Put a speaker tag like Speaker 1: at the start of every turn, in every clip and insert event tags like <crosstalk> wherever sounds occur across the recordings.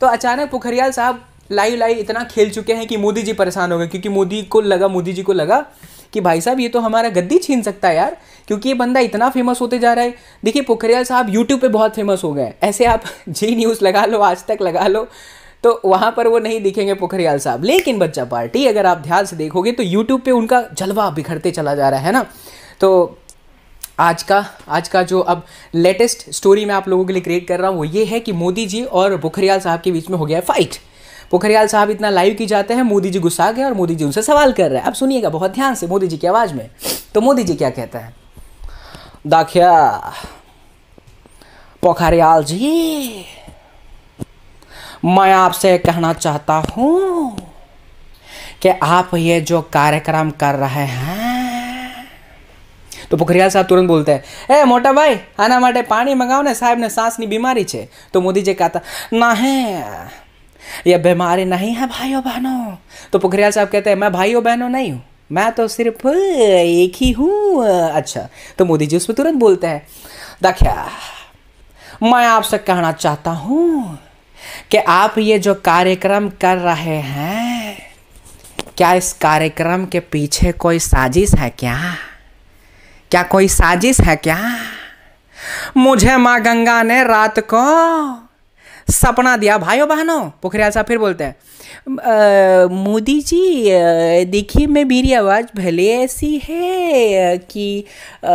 Speaker 1: तो अचानक पोखरियाल साहब लाई लाई इतना खेल चुके हैं कि मोदी जी परेशान हो गए क्योंकि मोदी को लगा मोदी जी को लगा कि भाई साहब ये तो हमारा गद्दी छीन सकता है यार क्योंकि ये बंदा इतना फेमस होते जा रहा है देखिए पोखरियाल साहब यूट्यूब पे बहुत फेमस हो गए ऐसे आप जी <laughs> न्यूज़ लगा लो आज तक लगा लो तो वहाँ पर वो नहीं दिखेंगे पोखरियाल साहब लेकिन बच्चा पार्टी अगर आप ध्यान से देखोगे तो यूट्यूब पर उनका जलवा बिखरते चला जा रहा है ना तो आज का आज का जो अब लेटेस्ट स्टोरी मैं आप लोगों के लिए क्रिएट कर रहा हूँ वो ये है कि मोदी जी और पोखरियाल साहब के बीच में हो गया है फाइट पोखरियाल साहब इतना लाइव की जाते हैं मोदी जी गुस्सा गए और मोदी जी उनसे सवाल कर रहे हैं अब सुनिएगा बहुत ध्यान से मोदी जी की आवाज़ में तो मोदी जी क्या कहते हैं दाखिया पोखरियाल जी मैं आपसे कहना चाहता हूँ कि आप ये जो कार्यक्रम कर रहे हैं तुरंत बोलते हैं ए मोटा भाई आना पानी मंगाओ ने साहब ने सांस की बीमारी है तो मोदी जी कहता ना है यह बीमारी नहीं है भाइयों बहनों तो पोखरियाल साहब कहते हैं मैं भाइयों बहनों नहीं हूँ मैं तो सिर्फ एक ही हूँ अच्छा तो मोदी जी उस पर तुरंत बोलते हैं देखिया मैं आपसे कहना चाहता हूँ कि आप ये जो कार्यक्रम कर रहे हैं क्या इस कार्यक्रम के पीछे कोई साजिश है क्या क्या कोई साजिश है क्या मुझे माँ गंगा ने रात को सपना दिया भाइयों बहनों पोखरियाल साहब फिर बोलते हैं मोदी जी देखिए मैं मेरी आवाज़ भले ऐसी है कि आ,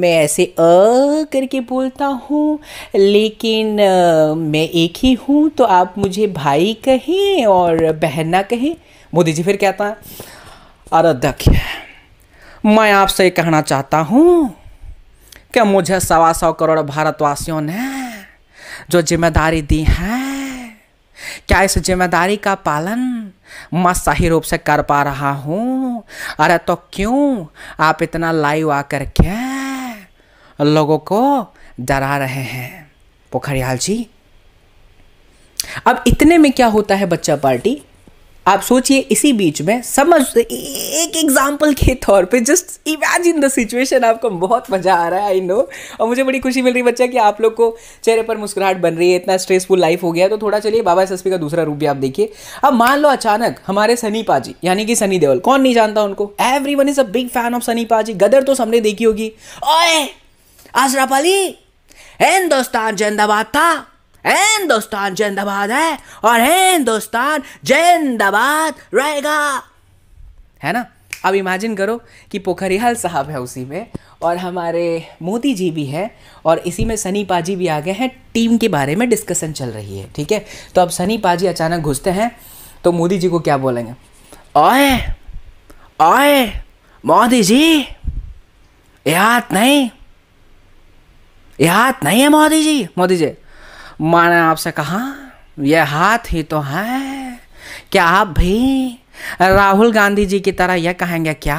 Speaker 1: मैं ऐसे अ करके बोलता हूँ लेकिन आ, मैं एक ही हूँ तो आप मुझे भाई कहें और बहना कहें मोदी जी फिर कहता है अरे देखिए मैं आपसे कहना चाहता हूँ कि मुझे सवा सौ करोड़ भारतवासियों ने जो जिम्मेदारी दी है क्या इस जिम्मेदारी का पालन मैं सही रूप से कर पा रहा हूँ अरे तो क्यों आप इतना लाइव आकर के लोगों को डरा रहे हैं पोखरियाल जी अब इतने में क्या होता है बच्चा पार्टी आप सोचिए इसी बीच में समझ एक एग्जाम्पल के तौर पे जस्ट इमेजिन द सिचुएशन आपको बहुत मज़ा आ रहा है आई नो और मुझे बड़ी खुशी मिल रही बच्चा कि आप लोग को चेहरे पर मुस्कुराहट बन रही है इतना स्ट्रेसफुल लाइफ हो गया तो थोड़ा चलिए बाबा एस का दूसरा रूप भी आप देखिए अब मान लो अचानक हमारे सनी पाजी यानी कि सनी देवल कौन नहीं जानता उनको every one is a big fan of Sunny paaji Gadar तो सबने देखी होगी ओए आसरा पाली हिंदुस्तान जिंदाबाद था हिंदुस्तान जिंदाबाद है और हिंदुस्तान जिंदाबाद रहेगा है ना अब इमेजिन करो कि पोखरियाल साहब है उसी में और हमारे मोदी जी भी हैं और इसी में सनी पाजी भी आ गए हैं टीम के बारे में डिस्कशन चल रही है ठीक है तो अब सनी पाजी अचानक घुसते हैं तो मोदी जी को क्या बोलेंगे ओए ओए मोदी जी याद नहीं याद नहीं है मोदी जी मोदी जी माँ ने आपसे कहा यह हाथ ही तो है क्या आप भी राहुल गांधी जी की तरह यह कहेंगे क्या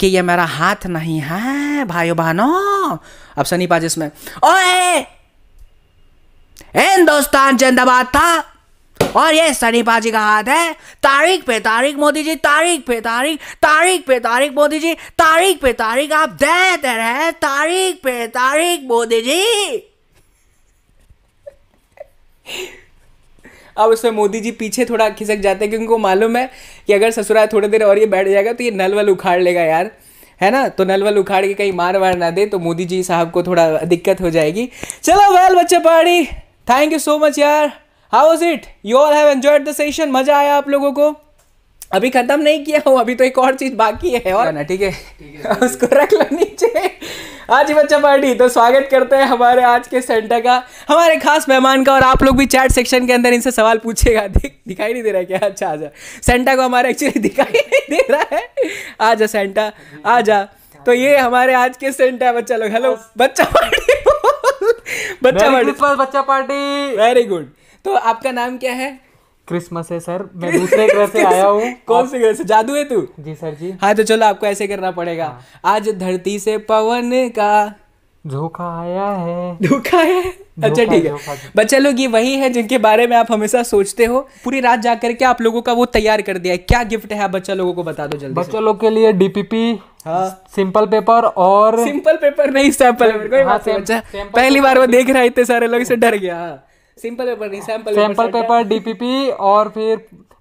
Speaker 1: कि यह मेरा हाथ नहीं है भाइयों बहनों अब सनी पा इसमें ओए हिंदुस्तान जिंदाबाद था और ये जी का हाथ है तारीख पे तारीख मोदी जी तारीख पे तारीख तारीख पे तारीख मोदी जी तारीख पे तारीख आप दे रहे तारीख पे तारीख मोदी जी अब उसमें मोदी जी पीछे थोड़ा खिसक जाते हैं क्योंकि उनको मालूम है कि अगर ससुराल थोड़ी देर और ये बैठ जाएगा तो ये नल वल उखाड़ लेगा यार है ना तो नल वल उखाड़ के कहीं मार वार ना दे तो मोदी जी साहब को थोड़ा दिक्कत हो जाएगी चलो वेल बच्चे पहाड़ी थैंक यू सो मच यार how was it you all have enjoyed the session मजा आया आप लोगों को अभी खत्म नहीं किया हूँ अभी तो एक और चीज़ बाकी है और ना ठीक है <laughs> उसको रख लो नीचे आज बच्चा पार्टी तो स्वागत करते हैं हमारे आज के सेंटर का हमारे खास मेहमान का और आप लोग भी चैट सेक्शन के अंदर इनसे सवाल पूछेगा <laughs> दिख, दिखाई नहीं दे रहा है क्या अच्छा आजा अच्छा। सेंटा को हमारा एक्चुअली दिखाई नहीं दे रहा है आ जा सेंटा आ जा तो ये हमारे आज के सेंटा बच्चा लोग हेलो बच्चा पार्टी <laughs> बच्चा पार्टी बच्चा पार्टी वेरी गुड तो आपका नाम क्या है
Speaker 2: क्रिसमस है सर मैं दूसरे ग्रह से आया हूँ
Speaker 1: <laughs> कौन से ग्रह से जादू है तू जी सर जी हाँ तो चलो आपको ऐसे करना पड़ेगा हाँ। आज धरती से पवन का
Speaker 2: धोखा आया है
Speaker 1: धोखा है
Speaker 2: अच्छा ठीक है
Speaker 1: बच्चे लोग ये वही है जिनके बारे में आप हमेशा सोचते हो पूरी रात जा करके आप लोगों का वो तैयार कर दिया है क्या गिफ्ट है बच्चा लोगों को बता दो जल्दी बच्चों
Speaker 2: लोग के लिए डीपीपी हाँ सिंपल पेपर और सिंपल पेपर नहीं सैंपल पेपर हाँ, पहली बार वो देख रहा है इतने सारे लोग से डर गया हाँ
Speaker 1: सिंपल पेपर नहीं सैम्पल सैम्पल पेपर
Speaker 2: डीपीपी और फिर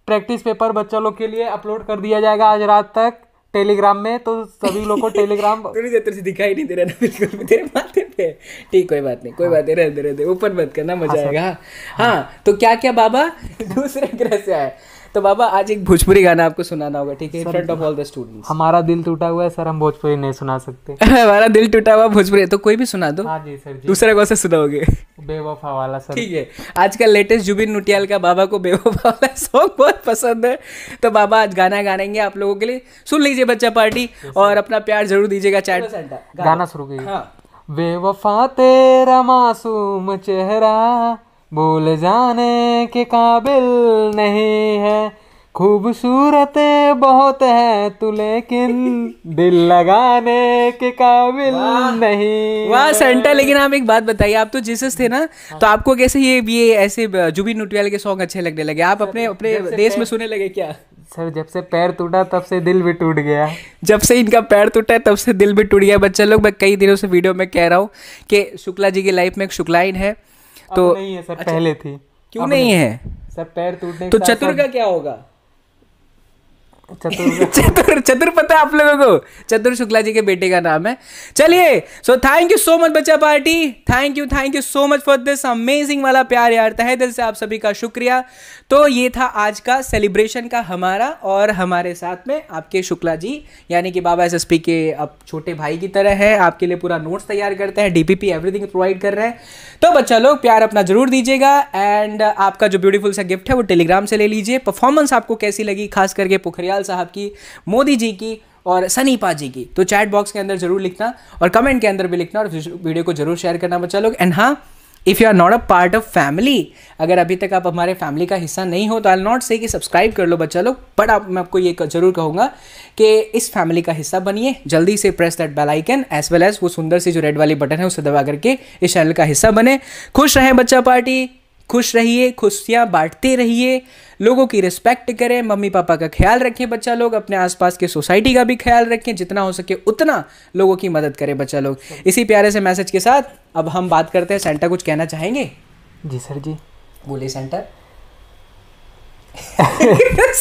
Speaker 2: प्रैक्टिस पेपर बच्चों लोग के लिए अपलोड कर दिया जाएगा आज रात तक टेलीग्राम में तो सभी लोगों को टेलीग्राम <laughs> थोड़ी देर तुझे तो दिखाई नहीं दे रहा ना बिल्कुल तेरे माथे पे ठीक
Speaker 1: कोई बात नहीं कोई हाँ। बात नहीं रहते रहते ऊपर मत करना मजा हाँ, आएगा हाँ, हाँ। तो क्या क्या बाबा <laughs> दूसरे ग्रह से आए तो बाबा आज एक भोजपुरी गाना
Speaker 2: आपको सुनाना होगा ठीक है front of all the students हमारा दिल टूटा हुआ है सर हम भोजपुरी नहीं सुना सकते <laughs> हमारा दिल टूटा हुआ भोजपुरी तो कोई भी
Speaker 1: सुना दो हाँ जी सर जी दूसरा
Speaker 2: कौन से सुनाओगे
Speaker 1: बेवफा वाला सर ठीक है आज का लेटेस्ट जुबिन नुटियाल का बाबा को बेवफा वाला सॉन्ग बहुत पसंद है तो बाबा आज गाना गाएंगे आप लोगों के लिए सुन लीजिए बच्चा पार्टी और अपना प्यार जरूर दीजिएगा चैट गाना
Speaker 2: शुरू कीजिए हाँ। बेवफा तेरा मासूम चेहरा भूल जाने के काबिल नहीं है खूबसूरत बहुत है तू लेकिन दिल लगाने के काबिल नहीं वाह
Speaker 1: सेंटर लेकिन आप एक बात बताइए आप तो जीसस थे ना हाँ। तो आपको कैसे ये ये ऐसे जुबी नुटियाल के सॉन्ग अच्छे लगने लगे आप अपने अपने देश में सुने लगे क्या सर जब से पैर टूटा तब से दिल भी टूट गया जब से इनका पैर टूटा है तब से दिल भी टूट गया बच्चा लोग मैं कई दिनों से वीडियो में कह रहा हूँ कि शुक्ला जी की लाइफ में एक शुक्लाइन है तो नहीं है सर अच्छा, पहले थी
Speaker 2: क्यों नहीं है सर पैर टूटने तो चतुर का क्या होगा
Speaker 1: चतुर <laughs> चतुर चतुर पता है आप लोगों को चतुर शुक्ला जी के बेटे का नाम है चलिए so thank you so much बच्चा party thank you thank you so much for this amazing वाला प्यार यार तहे दिल से आप सभी का शुक्रिया तो ये था आज का सेलिब्रेशन का हमारा और हमारे साथ में आपके शुक्ला जी यानी कि बाबा एस के अब छोटे भाई की तरह है आपके लिए पूरा नोट्स तैयार करते हैं डीपीपी एवरीथिंग प्रोवाइड कर रहे हैं तो बच्चा लोग प्यार अपना जरूर दीजिएगा एंड आपका जो ब्यूटीफुल सा गिफ्ट है वो टेलीग्राम से ले लीजिए परफॉर्मेंस आपको कैसी लगी खास करके पोखरियाल केजरीवाल साहब की मोदी जी की और सनीपा जी की तो चैट बॉक्स के अंदर जरूर लिखना और कमेंट के अंदर भी लिखना और वीडियो को जरूर शेयर करना बच्चा लोग एंड हाँ if you are not a part of family अगर अभी तक आप हमारे फैमिली का हिस्सा नहीं हो तो आई नॉट से कि सब्सक्राइब कर लो बच्चा लोग बट आप मैं आपको ये जरूर कहूंगा कि इस फैमिली का हिस्सा बनिए जल्दी से press that bell icon as well as वो सुंदर सी जो रेड वाली बटन है उसे दबा करके इस चैनल का हिस्सा बने खुश रहें बच्चा पार्टी खुश रहिए खुशियाँ बांटते रहिए लोगों की रिस्पेक्ट करें मम्मी पापा का ख्याल रखें बच्चा लोग अपने आसपास के सोसाइटी का भी ख्याल रखें जितना हो सके उतना लोगों की मदद करें बच्चा लोग इसी प्यारे से मैसेज के साथ अब हम बात करते हैं सेंटा कुछ कहना चाहेंगे जी सर जी बोलिए सेंटर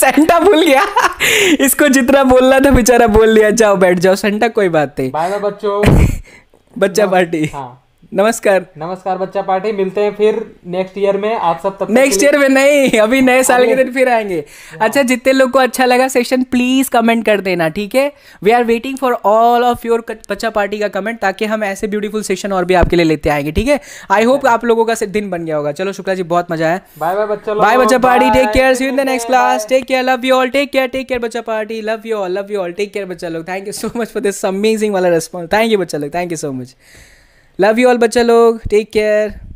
Speaker 1: सेंटा <laughs> भूल गया इसको जितना बोलना था बेचारा बोल लिया जाओ बैठ जाओ सेंटा कोई बात नहीं बाय बच्चों <laughs> बच्चा पार्टी
Speaker 2: हाँ नमस्कार नमस्कार बच्चा पार्टी मिलते हैं फिर नेक्स्ट ईयर में आप सब तक नेक्स्ट ईयर में नहीं अभी नए साल के दिन
Speaker 1: फिर आएंगे हाँ। अच्छा जितने लोग को अच्छा लगा सेशन प्लीज कमेंट कर देना ठीक है we are waiting for all of your बच्चा पार्टी का कमेंट ताकि हम ऐसे ब्यूटीफुल सेशन और भी आपके लिए लेते आएंगे ठीक है आई होप हाँ। आप लोगों का दिन बन गया होगा चलो शुक्ला जी बहुत मजा आया बाय बाय बच्चा बाय बच्चा party take care see in the next class take care love you all take care take care बच्चा party love you all love you all take care बच्चा लोग thank you so much for this amazing वाला response thank you बच्चा लोग thank you so much
Speaker 2: love you all बच्चा लोग take care